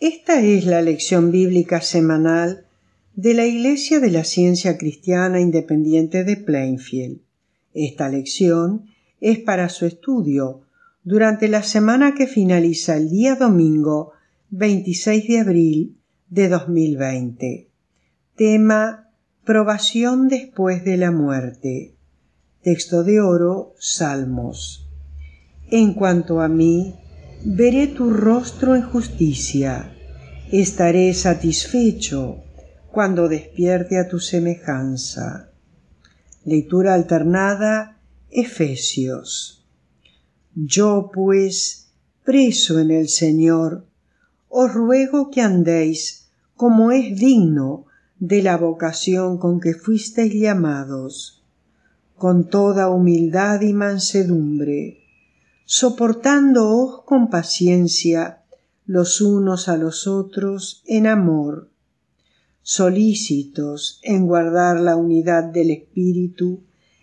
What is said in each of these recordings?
Esta es la lección bíblica semanal de la Iglesia de la Ciencia Cristiana Independiente de Plainfield. Esta lección es para su estudio durante la semana que finaliza el día domingo 26 de abril de 2020. Tema Probación después de la muerte. Texto de oro Salmos. En cuanto a mí, veré tu rostro en justicia, estaré satisfecho cuando despierte a tu semejanza. Lectura alternada Efesios. Yo pues, preso en el Señor, os ruego que andéis como es digno de la vocación con que fuisteis llamados, con toda humildad y mansedumbre soportándoos con paciencia los unos a los otros en amor, solícitos en guardar la unidad del Espíritu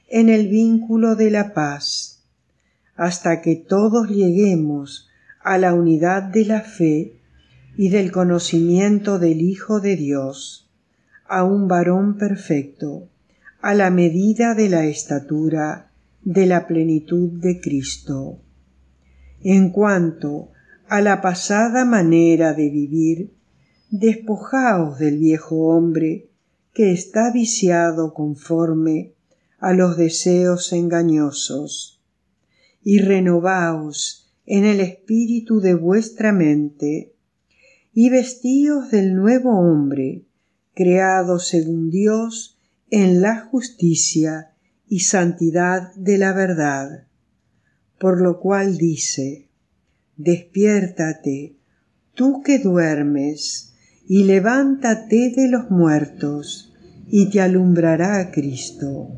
en el vínculo de la paz, hasta que todos lleguemos a la unidad de la fe y del conocimiento del Hijo de Dios, a un varón perfecto, a la medida de la estatura de la plenitud de Cristo en cuanto a la pasada manera de vivir, despojaos del viejo hombre que está viciado conforme a los deseos engañosos, y renovaos en el espíritu de vuestra mente, y vestíos del nuevo hombre, creado según Dios en la justicia y santidad de la verdad por lo cual dice, Despiértate, tú que duermes, y levántate de los muertos, y te alumbrará Cristo.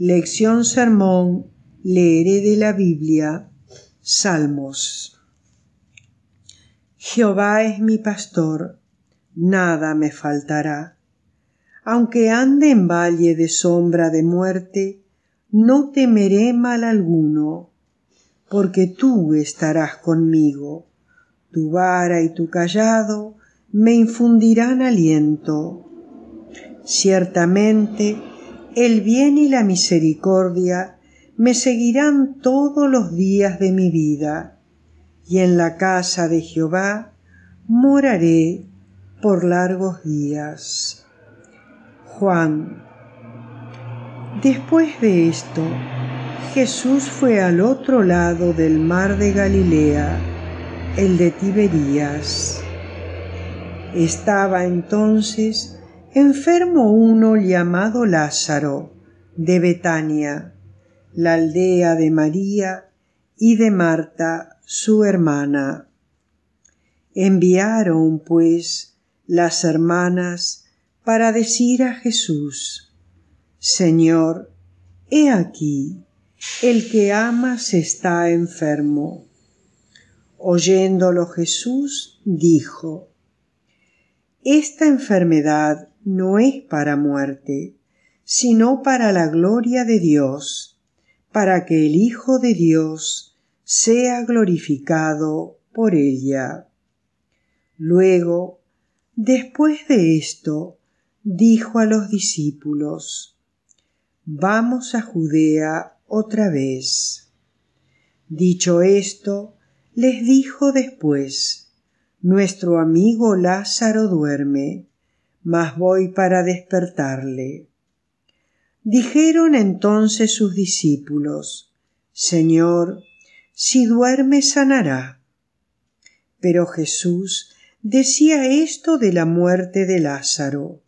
Lección Sermón, leeré de la Biblia, Salmos. Jehová es mi pastor, nada me faltará. Aunque ande en valle de sombra de muerte, no temeré mal alguno, porque tú estarás conmigo, tu vara y tu callado me infundirán aliento. Ciertamente, el bien y la misericordia me seguirán todos los días de mi vida, y en la casa de Jehová moraré por largos días. Juan Después de esto, Jesús fue al otro lado del mar de Galilea, el de Tiberías. Estaba entonces enfermo uno llamado Lázaro, de Betania, la aldea de María y de Marta, su hermana. Enviaron, pues, las hermanas para decir a Jesús, Señor, he aquí, el que ama se está enfermo. Oyéndolo Jesús dijo, Esta enfermedad no es para muerte, sino para la gloria de Dios, para que el Hijo de Dios sea glorificado por ella. Luego, después de esto, dijo a los discípulos, Vamos a Judea otra vez. Dicho esto, les dijo después, Nuestro amigo Lázaro duerme, mas voy para despertarle. Dijeron entonces sus discípulos, Señor, si duerme sanará. Pero Jesús decía esto de la muerte de Lázaro,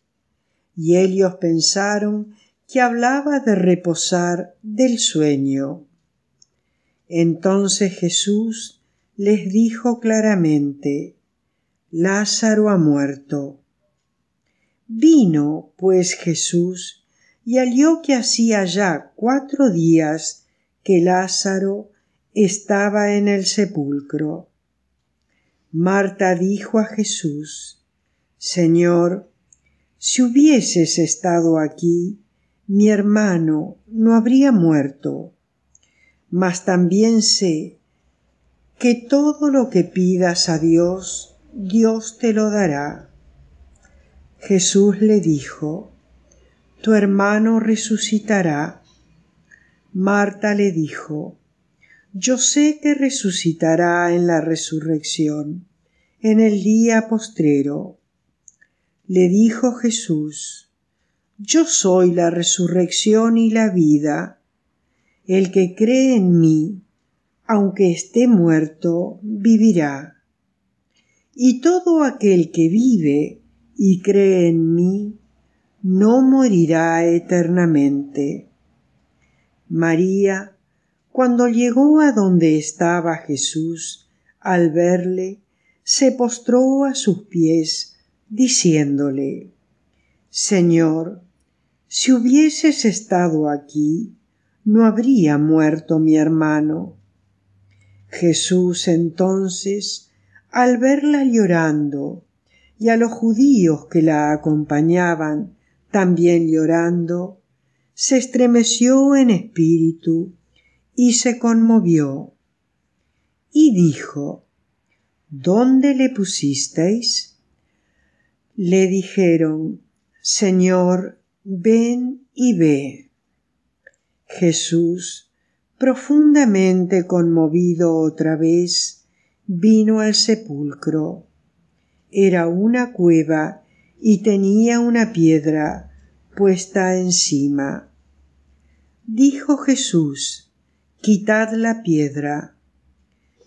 y ellos pensaron que hablaba de reposar del sueño. Entonces Jesús les dijo claramente, Lázaro ha muerto. Vino, pues, Jesús y halló que hacía ya cuatro días que Lázaro estaba en el sepulcro. Marta dijo a Jesús, Señor, si hubieses estado aquí, mi hermano no habría muerto. Mas también sé que todo lo que pidas a Dios, Dios te lo dará. Jesús le dijo, Tu hermano resucitará. Marta le dijo, Yo sé que resucitará en la resurrección, en el día postrero. Le dijo Jesús, yo soy la resurrección y la vida. El que cree en mí, aunque esté muerto, vivirá. Y todo aquel que vive y cree en mí, no morirá eternamente. María, cuando llegó a donde estaba Jesús, al verle, se postró a sus pies, diciéndole, Señor, si hubieses estado aquí, no habría muerto mi hermano. Jesús entonces, al verla llorando, y a los judíos que la acompañaban, también llorando, se estremeció en espíritu y se conmovió. Y dijo, ¿Dónde le pusisteis? Le dijeron, Señor, Ven y ve. Jesús, profundamente conmovido otra vez, vino al sepulcro. Era una cueva y tenía una piedra puesta encima. Dijo Jesús, Quitad la piedra.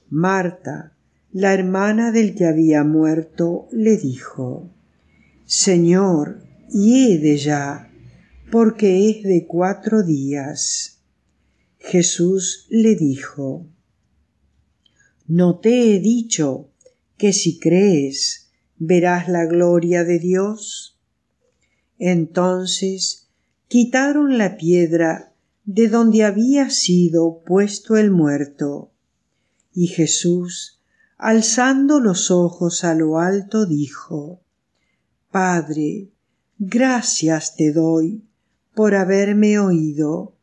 Marta, la hermana del que había muerto, le dijo, Señor, hiede ya porque es de cuatro días. Jesús le dijo, ¿No te he dicho que si crees verás la gloria de Dios? Entonces quitaron la piedra de donde había sido puesto el muerto. Y Jesús, alzando los ojos a lo alto, dijo, Padre, gracias te doy por haberme oído.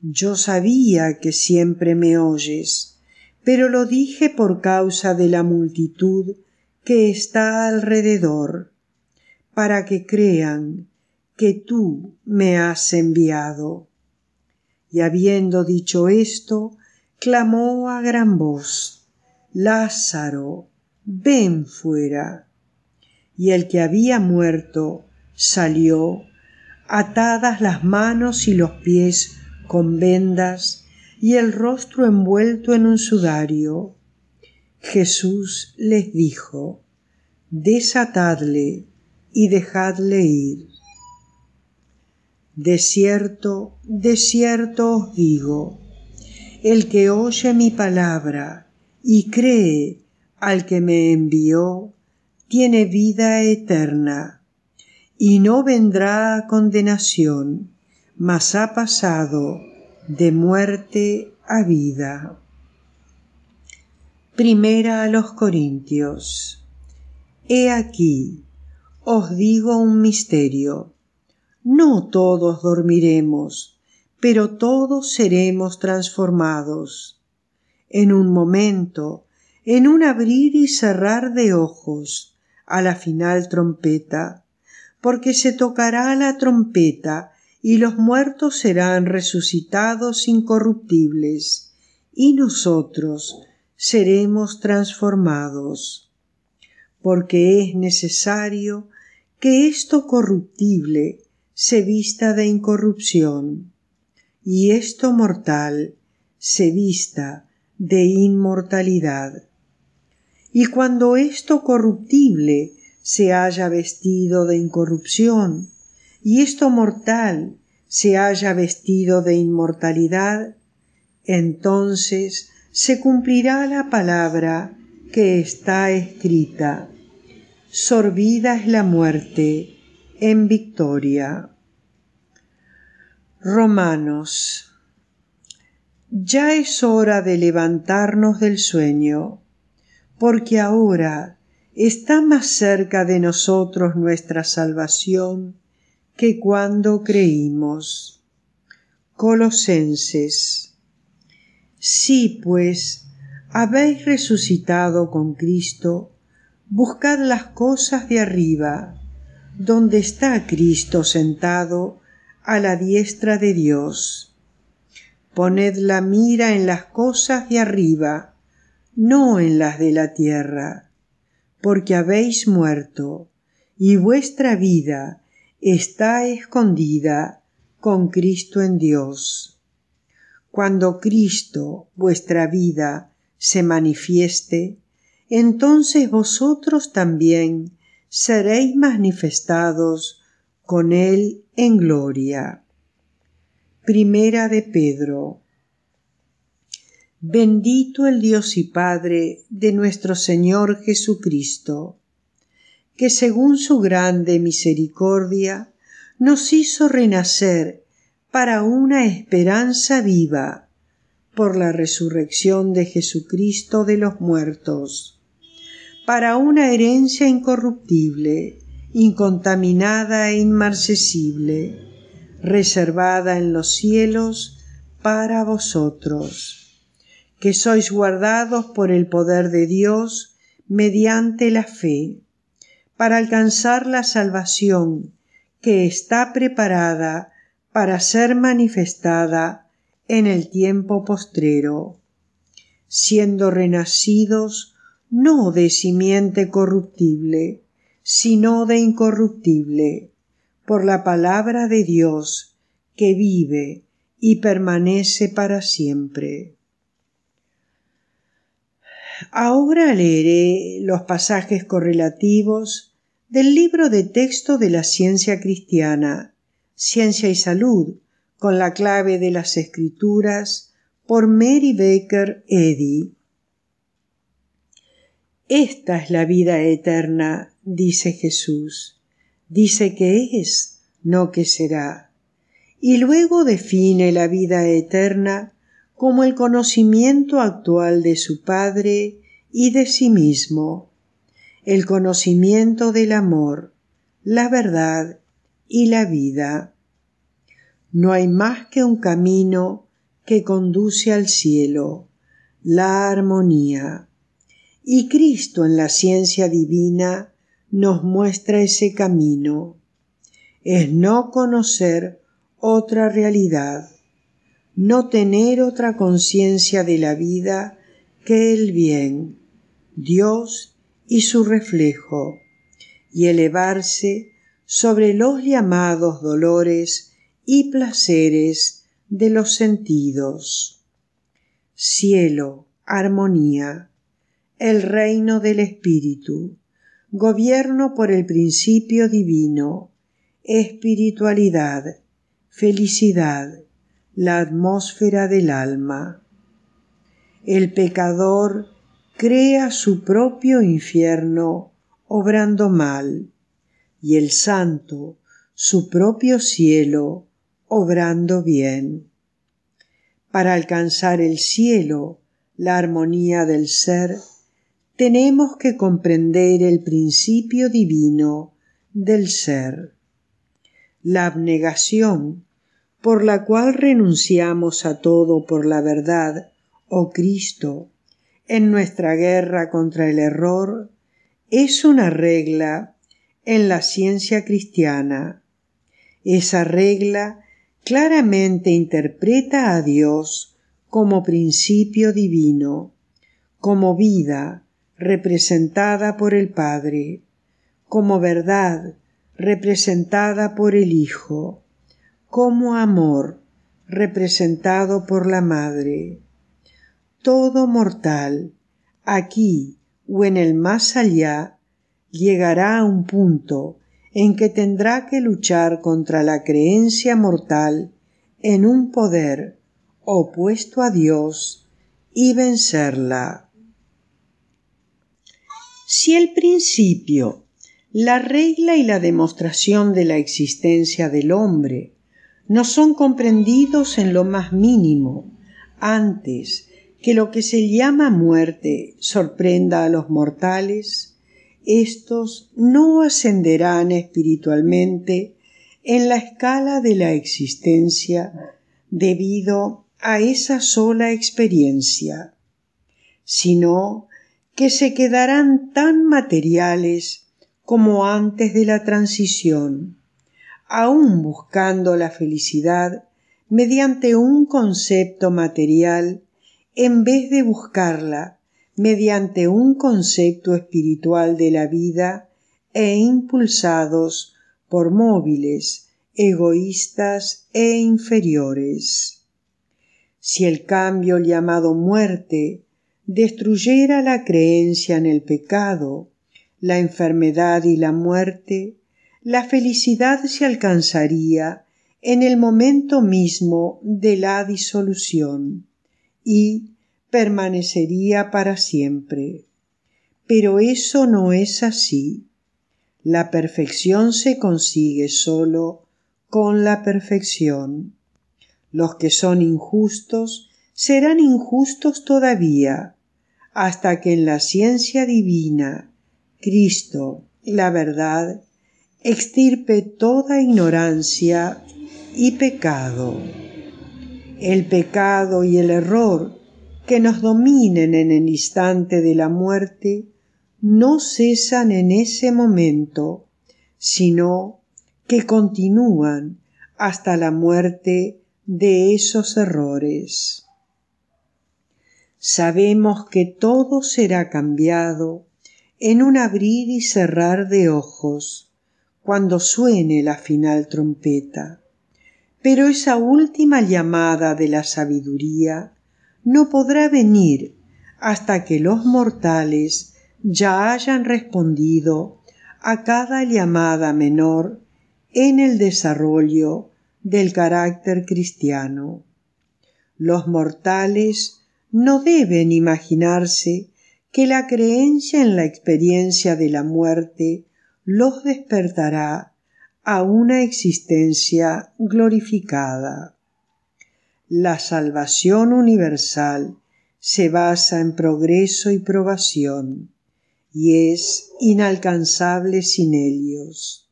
Yo sabía que siempre me oyes, pero lo dije por causa de la multitud que está alrededor, para que crean que tú me has enviado. Y habiendo dicho esto, clamó a gran voz, Lázaro, ven fuera. Y el que había muerto salió atadas las manos y los pies con vendas y el rostro envuelto en un sudario. Jesús les dijo, desatadle y dejadle ir. De cierto, de cierto os digo, el que oye mi palabra y cree al que me envió, tiene vida eterna y no vendrá condenación, mas ha pasado de muerte a vida. Primera a los Corintios. He aquí, os digo un misterio. No todos dormiremos, pero todos seremos transformados. En un momento, en un abrir y cerrar de ojos, a la final trompeta, porque se tocará la trompeta, y los muertos serán resucitados incorruptibles, y nosotros seremos transformados. Porque es necesario que esto corruptible se vista de incorrupción, y esto mortal se vista de inmortalidad. Y cuando esto corruptible se haya vestido de incorrupción y esto mortal se haya vestido de inmortalidad, entonces se cumplirá la palabra que está escrita. Sorbida es la muerte en victoria. Romanos. Ya es hora de levantarnos del sueño, porque ahora está más cerca de nosotros nuestra salvación que cuando creímos. Colosenses. Sí, pues, habéis resucitado con Cristo, buscad las cosas de arriba, donde está Cristo sentado a la diestra de Dios. Poned la mira en las cosas de arriba, no en las de la tierra porque habéis muerto, y vuestra vida está escondida con Cristo en Dios. Cuando Cristo, vuestra vida, se manifieste, entonces vosotros también seréis manifestados con Él en gloria. Primera de Pedro Bendito el Dios y Padre de nuestro Señor Jesucristo, que según su grande misericordia nos hizo renacer para una esperanza viva por la resurrección de Jesucristo de los muertos, para una herencia incorruptible, incontaminada e inmarcesible, reservada en los cielos para vosotros que sois guardados por el poder de Dios mediante la fe, para alcanzar la salvación que está preparada para ser manifestada en el tiempo postrero, siendo renacidos no de simiente corruptible, sino de incorruptible, por la palabra de Dios que vive y permanece para siempre Ahora leeré los pasajes correlativos del libro de texto de la ciencia cristiana, Ciencia y Salud, con la clave de las escrituras, por Mary Baker Eddy. Esta es la vida eterna, dice Jesús. Dice que es, no que será. Y luego define la vida eterna como el conocimiento actual de su Padre y de sí mismo, el conocimiento del amor, la verdad y la vida. No hay más que un camino que conduce al cielo, la armonía. Y Cristo en la ciencia divina nos muestra ese camino. Es no conocer otra realidad, no tener otra conciencia de la vida que el bien Dios y su reflejo, y elevarse sobre los llamados dolores y placeres de los sentidos. Cielo, armonía, el reino del espíritu, gobierno por el principio divino, espiritualidad, felicidad, la atmósfera del alma. El pecador crea su propio infierno obrando mal, y el santo su propio cielo obrando bien. Para alcanzar el cielo, la armonía del ser, tenemos que comprender el principio divino del ser. La abnegación, por la cual renunciamos a todo por la verdad, oh Cristo, en nuestra guerra contra el error es una regla en la ciencia cristiana. Esa regla claramente interpreta a Dios como principio divino, como vida representada por el Padre, como verdad representada por el Hijo, como amor representado por la Madre, todo mortal, aquí o en el más allá, llegará a un punto en que tendrá que luchar contra la creencia mortal en un poder opuesto a Dios y vencerla. Si el principio, la regla y la demostración de la existencia del hombre no son comprendidos en lo más mínimo, antes que lo que se llama muerte sorprenda a los mortales, estos no ascenderán espiritualmente en la escala de la existencia debido a esa sola experiencia, sino que se quedarán tan materiales como antes de la transición, aún buscando la felicidad mediante un concepto material en vez de buscarla mediante un concepto espiritual de la vida e impulsados por móviles egoístas e inferiores. Si el cambio llamado muerte destruyera la creencia en el pecado, la enfermedad y la muerte, la felicidad se alcanzaría en el momento mismo de la disolución y permanecería para siempre. Pero eso no es así. La perfección se consigue solo con la perfección. Los que son injustos serán injustos todavía, hasta que en la ciencia divina, Cristo, la verdad, extirpe toda ignorancia y pecado el pecado y el error que nos dominen en el instante de la muerte no cesan en ese momento, sino que continúan hasta la muerte de esos errores. Sabemos que todo será cambiado en un abrir y cerrar de ojos cuando suene la final trompeta. Pero esa última llamada de la sabiduría no podrá venir hasta que los mortales ya hayan respondido a cada llamada menor en el desarrollo del carácter cristiano. Los mortales no deben imaginarse que la creencia en la experiencia de la muerte los despertará a una existencia glorificada. La salvación universal se basa en progreso y probación y es inalcanzable sin ellos.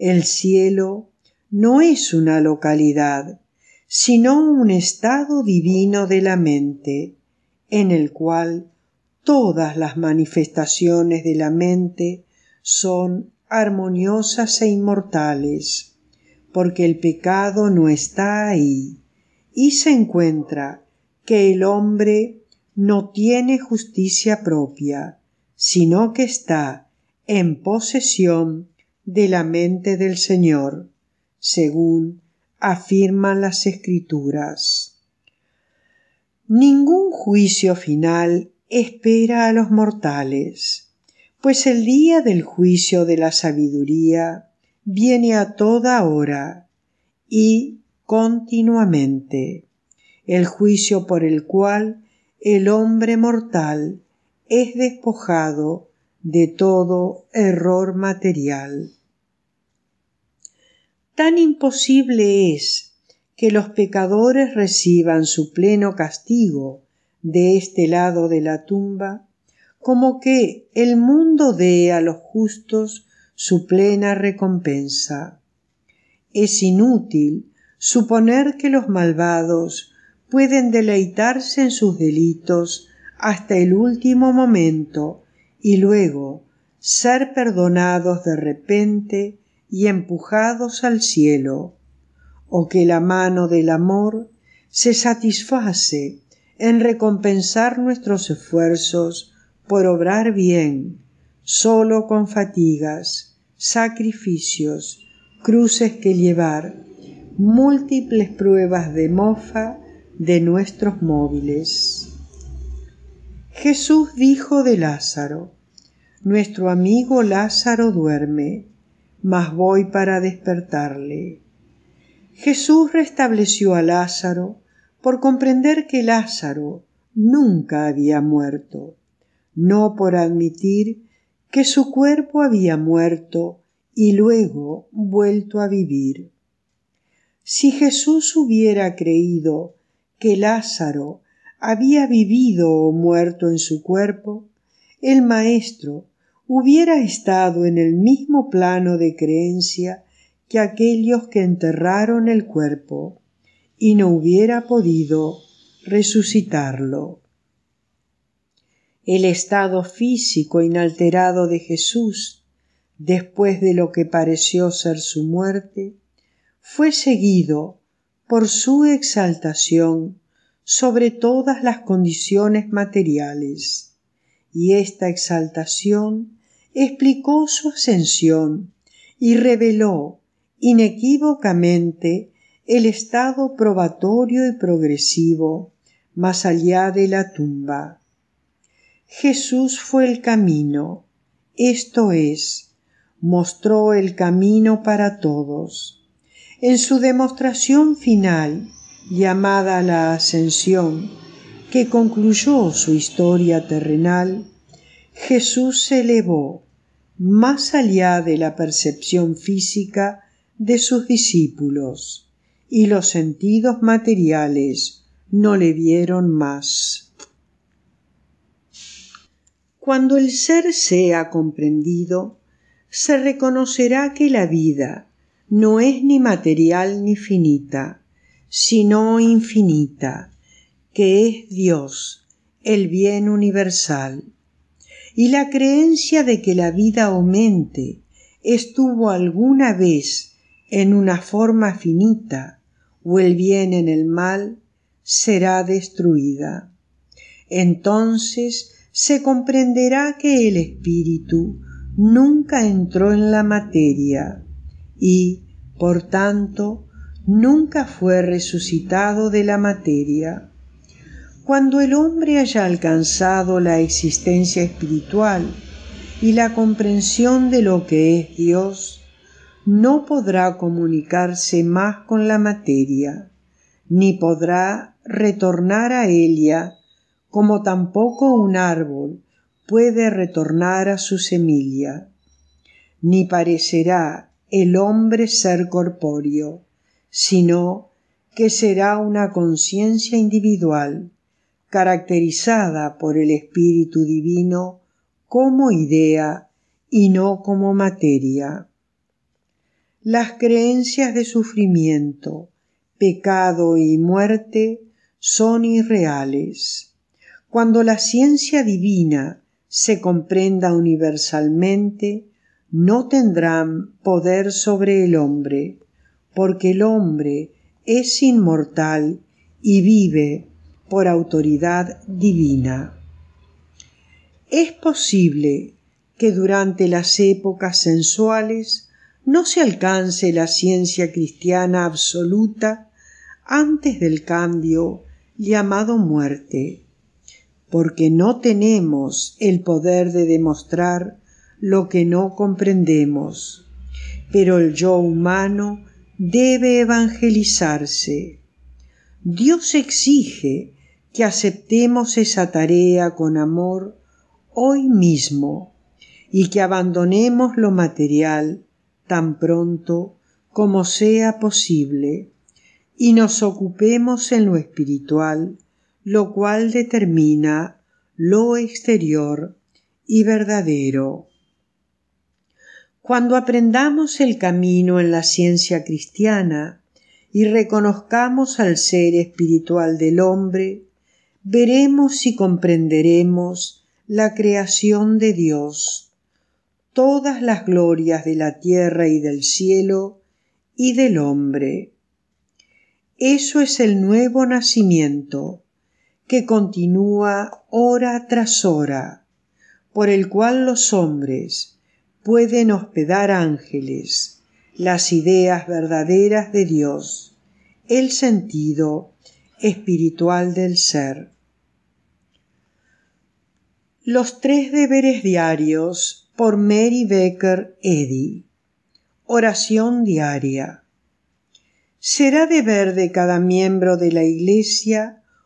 El cielo no es una localidad, sino un estado divino de la mente, en el cual todas las manifestaciones de la mente son armoniosas e inmortales, porque el pecado no está ahí, y se encuentra que el hombre no tiene justicia propia, sino que está en posesión de la mente del Señor, según afirman las escrituras. Ningún juicio final espera a los mortales pues el día del juicio de la sabiduría viene a toda hora y continuamente, el juicio por el cual el hombre mortal es despojado de todo error material. Tan imposible es que los pecadores reciban su pleno castigo de este lado de la tumba, como que el mundo dé a los justos su plena recompensa. Es inútil suponer que los malvados pueden deleitarse en sus delitos hasta el último momento y luego ser perdonados de repente y empujados al cielo, o que la mano del amor se satisface en recompensar nuestros esfuerzos por obrar bien, solo con fatigas, sacrificios, cruces que llevar, múltiples pruebas de mofa de nuestros móviles. Jesús dijo de Lázaro, Nuestro amigo Lázaro duerme, mas voy para despertarle. Jesús restableció a Lázaro por comprender que Lázaro nunca había muerto no por admitir que su cuerpo había muerto y luego vuelto a vivir. Si Jesús hubiera creído que Lázaro había vivido o muerto en su cuerpo, el Maestro hubiera estado en el mismo plano de creencia que aquellos que enterraron el cuerpo y no hubiera podido resucitarlo el estado físico inalterado de Jesús después de lo que pareció ser su muerte, fue seguido por su exaltación sobre todas las condiciones materiales, y esta exaltación explicó su ascensión y reveló inequívocamente el estado probatorio y progresivo más allá de la tumba Jesús fue el camino, esto es, mostró el camino para todos. En su demostración final, llamada la ascensión, que concluyó su historia terrenal, Jesús se elevó más allá de la percepción física de sus discípulos, y los sentidos materiales no le vieron más. Cuando el ser sea comprendido, se reconocerá que la vida no es ni material ni finita, sino infinita, que es Dios, el bien universal. Y la creencia de que la vida aumente estuvo alguna vez en una forma finita, o el bien en el mal, será destruida. Entonces se comprenderá que el espíritu nunca entró en la materia y, por tanto, nunca fue resucitado de la materia. Cuando el hombre haya alcanzado la existencia espiritual y la comprensión de lo que es Dios, no podrá comunicarse más con la materia, ni podrá retornar a ella como tampoco un árbol puede retornar a su semilla, ni parecerá el hombre ser corpóreo, sino que será una conciencia individual, caracterizada por el Espíritu Divino como idea y no como materia. Las creencias de sufrimiento, pecado y muerte son irreales. Cuando la ciencia divina se comprenda universalmente, no tendrán poder sobre el hombre, porque el hombre es inmortal y vive por autoridad divina. Es posible que durante las épocas sensuales no se alcance la ciencia cristiana absoluta antes del cambio llamado muerte porque no tenemos el poder de demostrar lo que no comprendemos. Pero el yo humano debe evangelizarse. Dios exige que aceptemos esa tarea con amor hoy mismo y que abandonemos lo material tan pronto como sea posible y nos ocupemos en lo espiritual lo cual determina lo exterior y verdadero. Cuando aprendamos el camino en la ciencia cristiana y reconozcamos al ser espiritual del hombre, veremos y comprenderemos la creación de Dios, todas las glorias de la tierra y del cielo y del hombre. Eso es el nuevo nacimiento, que continúa hora tras hora, por el cual los hombres pueden hospedar ángeles, las ideas verdaderas de Dios, el sentido espiritual del ser. Los tres deberes diarios por Mary Becker Eddy. Oración diaria. Será deber de cada miembro de la Iglesia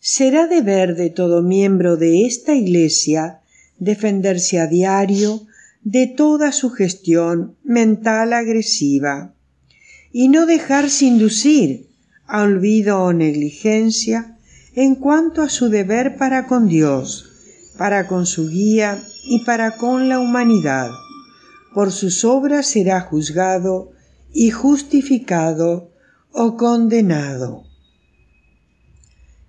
será deber de todo miembro de esta Iglesia defenderse a diario de toda su gestión mental agresiva y no dejarse inducir a olvido o negligencia en cuanto a su deber para con Dios, para con su guía y para con la humanidad. Por sus obras será juzgado y justificado o condenado